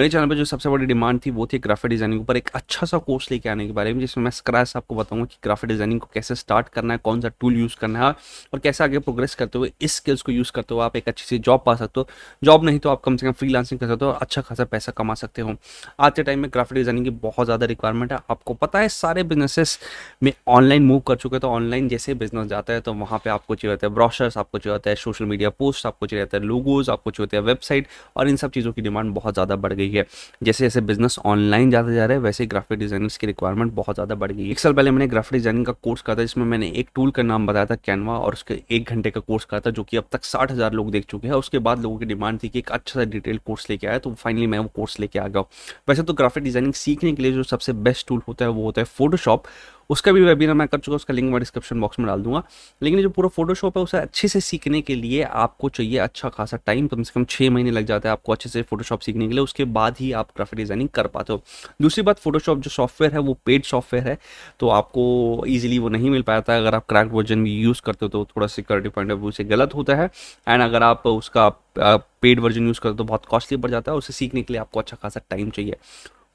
मेरे चैनल पर जो सबसे बड़ी डिमांड थी वो थी ग्राफिक डिज़ाइनिंग ऊपर एक अच्छा सा कोर्स लेके आने के बारे में जिसमें मैं स्क्रैच आपको बताऊंगा कि ग्राफिक डिज़ाइनिंग को कैसे स्टार्ट करना है कौन सा टूल यूज़ करना है और कैसे आगे प्रोग्रेस करते हुए इस स्किल्स को यूज़ करते हुए आप एक अच्छी सी जॉब पा सकते हो जॉब नहीं तो आप कम से कम फ्री कर सकते हो और अच्छा खासा पैसा कमा सकते हो आज के टाइम में ग्राफिक डिज़ाइनिंग की बहुत ज़्यादा रिक्वायरमेंट है आपको पता है सारे बिजनेसेस में ऑनलाइन मूव कर चुके तो ऑनलाइन जैसे बिजनेस जाता है तो वहाँ पर आपको चाहिए होता है ब्रॉशर्स आपको चाहिए होता है सोशल मीडिया पोस्ट आपको चाहिए होता है लोगोज आपको चाहिए होता है वेबसाइट और इन सब चीज़ों की डिमांड बहुत ज़्यादा बढ़ गई गई है जैसे जैसे बिजनेस ऑनलाइन ज़्यादा जा रहा है वैसे ग्राफिक डिज़ाइनर्स की रिक्वायरमेंट बहुत ज़्यादा बढ़ गई एक साल पहले मैंने ग्राफिक डिज़ाइनिंग का कोर्स कहा था जिसमें मैंने एक टूल का नाम बताया था कैनवा और उसके एक घंटे का कोर्स कहा था जो कि अब तक साठ हज़ार लोग देख चुके हैं उसके बाद लोगों की डिमांड थी कि एक अच्छा सा डिटेल कोर्स लेके आया तो फाइनली मैं वो कोर्स लेके आ गया वैसे तो ग्राफिक डिज़ाइनिंग सीखने के लिए जो सबसे बेस्ट टूल होता है वो होता है फोटोशॉप उसका भी वेबिनार मैं कर चुका उसका लिंक मैं डिस्क्रिप्शन बॉक्स में डाल दूंगा लेकिन जो पूरा फोटोशॉप है उसे अच्छे से सीखने के लिए आपको चाहिए अच्छा खासा टाइम कम से कम छः महीने लग जाता है आपको अच्छे से फोटोशॉप सीखने के लिए उसके बाद ही आप ग्राफिक डिज़ाइनिंग कर पाते हो दूसरी बात फोटोशॉप जो सॉफ्टवेयर है वो पेड सॉफ्टवेयर है तो आपको ईजिली वो नहीं मिल पाता है अगर आप क्रैक वर्जन भी यूज़ करते हो तो थोड़ा सिक्योरिटी पॉइंट ऑफ व्यू से गलत होता है एंड अगर आप उसका पेड वर्जन यूज़ करते हो तो बहुत कॉस्टली पड़ जाता है उसे सीखने के लिए आपको अच्छा खासा टाइम चाहिए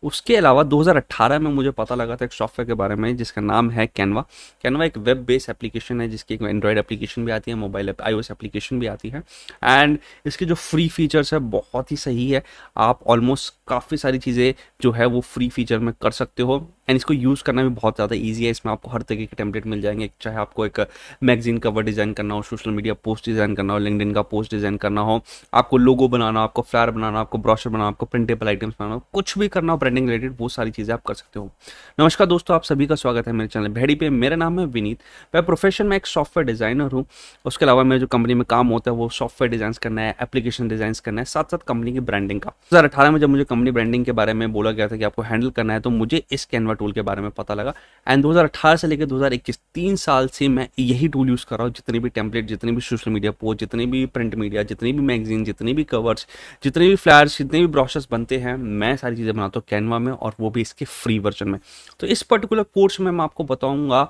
उसके अलावा 2018 में मुझे पता लगा था एक सॉफ्टवेयर के बारे में जिसका नाम है कैनवा कैनवा एक वेब बेस्ड एप्लीकेशन है जिसकी एक एंड्रॉयड एप्लीकेशन भी आती है मोबाइल आईओएस एप्लीकेशन भी आती है एंड इसके जो फ्री फीचर्स है बहुत ही सही है आप ऑलमोस्ट काफ़ी सारी चीज़ें जो है वो फ्री फीचर में कर सकते हो एंड इसको यूज़ करना भी बहुत ज़्यादा ईजी है इसमें आपको हर तरीके के टेम्पलेट मिल जाएंगे चाहे आपको एक मैगजीन कवर डिज़ाइन करना हो सोशल मीडिया पोस्ट डिज़ाइन करना हो लिंकडिन का पोस्ट डिज़ाइन करना हो आपको लोगो बनाना आपको फ्लायर बनाना आपको ब्रॉशर बनाना आपको प्रिंटेबल आइटम्स बनाना हो कुछ भी करना हो ब्रांडिंग रिलेटेड वो सारी चीज़ें आप कर सकते हो नमस्कार दोस्तों आप सभी का स्वागत है मेरे चैनल भेड़ी पे मेरा नाम है विनीत मैं प्रोफेशन में एक सॉफ्टवेयर डिज़ाइनर हूँ उसके अलावा मेरे जो कंपनी में काम होता है वो सॉफ्टवेयर डिज़ाइन करना है एप्लीकेशन डिज़ाइन करना है साथ साथ कंपनी की ब्रांडिंग का दो में जब मुझे कंपनी ब्रांडिंग के बारे में बोला गया था कि आपको हैंडल करना है तो मुझे इस कैनवा टूल के बारे में पता लगा एंड 2018 से लेकर 2021 तीन साल से मैं यही टूल यूज़ कर रहा हूँ जितने भी टेम्पलेट जितने भी सोशल मीडिया पोस्ट जितने भी प्रिंट मीडिया जितनी भी मैगजीन जितने भी कवर्स जितने भी फ्लायर्स जितने भी ब्रॉशर्स बनते हैं मैं सारी चीज़ें बनाता हूँ कैनवा में और वो भी इसके फ्री वर्जन में तो इस पर्टिकुलर कोर्स में मैं आपको बताऊँगा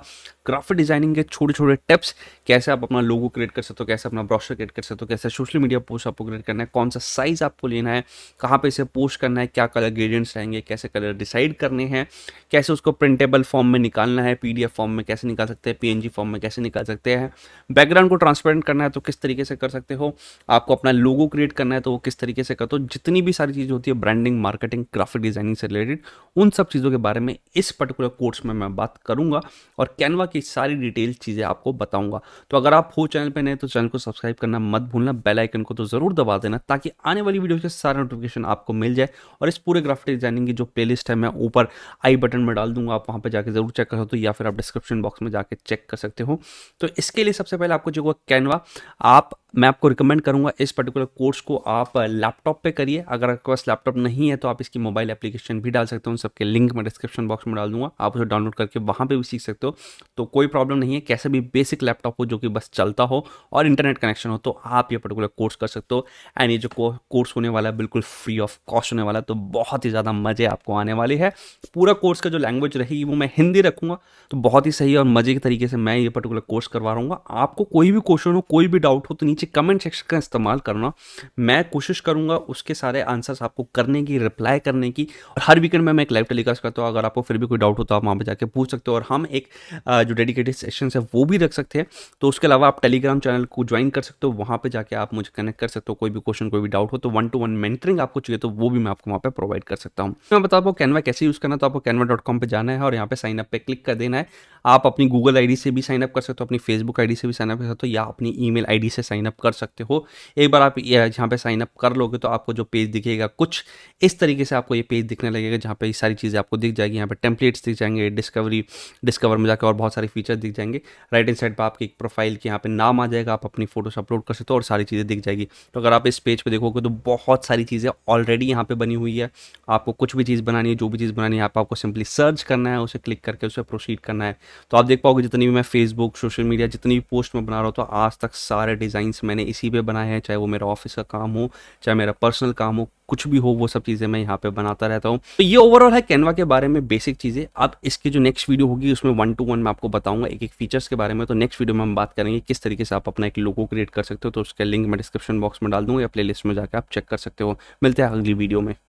ग्राफिक डिजाइनिंग के छोटे छोटे टिप्स कैसे आप अपना लोगो क्रिएट कर सकते हो कैसे अपना ब्रॉशर क्रिएट कर सकते हो कैसे सोशल मीडिया पोस्ट आपको क्रिएट करना है कौन सा साइज़ आपको लेना है कहाँ पे इसे पोस्ट करना है क्या कलर ग्रेडियंट्स रहेंगे कैसे कलर डिसाइड करने हैं कैसे उसको प्रिंटेबल फॉर्म में निकालना है पीडीएफ फॉर्म में कैसे निकाल सकते हैं पीएनजी फॉर्म में कैसे निकाल सकते हैं बैकग्राउंड को ट्रांसपेरेंट करना है तो किस तरीके से कर सकते हो आपको अपना लोगो क्रिएट करना है तो वो किस तरीके से करते हो जितनी भी सारी चीज़ होती है ब्रांडिंग मार्केटिंग ग्राफिक डिज़ाइनिंग से रिलेटेड उन सब चीज़ों के बारे में इस पर्टिकुलर कोर्स में मैं बात करूंगा और कैनवा की सारी डिटेल चीज़ें आपको बताऊंगा तो अगर आप हो चैनल पर नए तो चैनल को सब्सक्राइब करना मत भूलना बेल आइकन को तो ज़रूर दबा देना ताकि आने वाली वीडियो के सारे नोटिफिकेशन आपको मिल जाए और इस पूरे ग्राफिक डिज़ाइनिंग की जो प्लेलिस्ट है मैं ऊपर आई बटन कमेंट में डाल दूंगा आप वहाँ पर जाकर ज़रूर चेक कर सकते हो या फिर आप डिस्क्रिप्शन बॉक्स में जाकर चेक कर सकते हो तो इसके लिए सबसे पहले आपको जो हुआ कैनवा आप मैं आपको रिकमेंड करूंगा इस पर्टिकुलर कोर्स को आप लैपटॉप पे करिए अगर आपके पास लैपटॉप नहीं है तो आप इसकी मोबाइल एप्लीकेशन भी डाल सकते हो उन सबके लिंक मैं डिस्क्रिप्शन बॉक्स में डाल दूंगा आप उसे डाउनलोड करके वहाँ पे भी सीख सकते हो तो कोई प्रॉब्लम नहीं है कैसे भी बेसिक लैपटॉप हो जो कि बस चलता हो और इंटरनेट कनेक्शन हो तो आप ये पर्टिकुलर कोर्स कर सकते हो एंड ये जो कोर्स होने वाला है बिल्कुल फ्री ऑफ कॉस्ट होने वाला तो बहुत ही ज़्यादा मज़े आपको आने वाले है पूरा कोर्स का जो लैंग्वेज रहेगी वो मैं हिंदी रखूँगा तो बहुत ही सही और मज़े के तरीके से मैं ये पर्टिकुलर कोर्स करवा रहा आपको कोई भी क्वेश्चन हो कोई भी डाउट हो तो नीचे नीचे कमेंट सेक्शन का इस्तेमाल करना मैं कोशिश करूंगा उसके सारे आंसर्स आपको करने की रिप्लाई करने की और हर वीकेंड में मैं एक लाइव टेलीकास्ट करता हूँ अगर आपको फिर भी कोई डाउट होता है वहाँ पर जाकर पूछ सकते हो और हम एक जो डेडिकेटेड सेशन है वो भी रख सकते हैं तो उसके अलावा आप टेलीग्राम चैनल को ज्वाइन कर सकते हो वहाँ पर जाकर आप मुझे कनेक्ट कर सकते हो कोई भी क्वेश्चन कोई भी डाउट हो तो वन टू वन मेंटरिंग आपको चाहिए तो वो भी मैं आपको वहाँ पर प्रोवाइड कर सकता हूँ मैं बता पाऊँ कैनवा कैसे यूज़ करना तो आपको कैनवा डॉट कॉम पर जाना है और यहाँ पर साइन अप पर क्लिक कर देना है आप अपनी गूगल आई से भी साइनअप कर सकते हो अपनी फेसबुक आई से भी साइनअप कर सकते हो या अपनी ई मेल से साइनअप कर सकते हो एक बार आप यहाँ पे साइनअप कर लोगे तो आपको जो पेज दिखेगा कुछ इस तरीके से आपको ये पेज दिखने लगेगा जहाँ पर ये सारी चीज़ें आपको दिख जाएगी यहाँ पर टेम्पलेट्स दिख जाएंगे डिस्कवरी डिस्कवर में जाकर और बहुत सारे फीचर दिख जाएंगे राइट एंड साइड पर आपकी एक प्रोफाइल के यहाँ पे नाम आ जाएगा आप अपनी फोटोस अपलोड कर सकते हो और सारी चीज़ें दिख जाएगी तो अगर आप इस पेज पर देखोगे तो बहुत सारी चीज़ें ऑलरेडी यहाँ पर बनी हुई है आपको कुछ भी चीज़ बनानी है जो भी चीज़ बनानी है आप आपको सिंपली सर्च करना है उसे क्लिक करके उसे प्रोसीड करना है तो आप देख पाओगे जितनी भी मैं फेसबुक सोशल मीडिया जितनी भी पोस्ट में बना रहा हूँ तो आज तक सारे डिज़ाइंस मैंने इसी पे बनाए हैं चाहे वो मेरा ऑफिस का काम हो चाहे मेरा पर्सनल काम हो कुछ भी हो वो सब चीज़ें मैं यहाँ पे बनाता रहता हूँ तो ये ओवरऑल है कैनवा के बारे में बेसिक चीज़ें अब इसकी जो नेक्स्ट वीडियो होगी उसमें वन टू वन मैं आपको बताऊंगा एक एक फीचर्स के बारे में तो नेक्स्ट वीडियो में हम बात करेंगे किस तरीके से आप अपना एक लोगो क्रिएट कर सकते हो तो उसका लिंक मैं डिस्क्रिप्शन बॉक्स में डाल दूंगा या प्ले में जाकर आप चेक कर सकते हो मिलते हैं अगली वीडियो में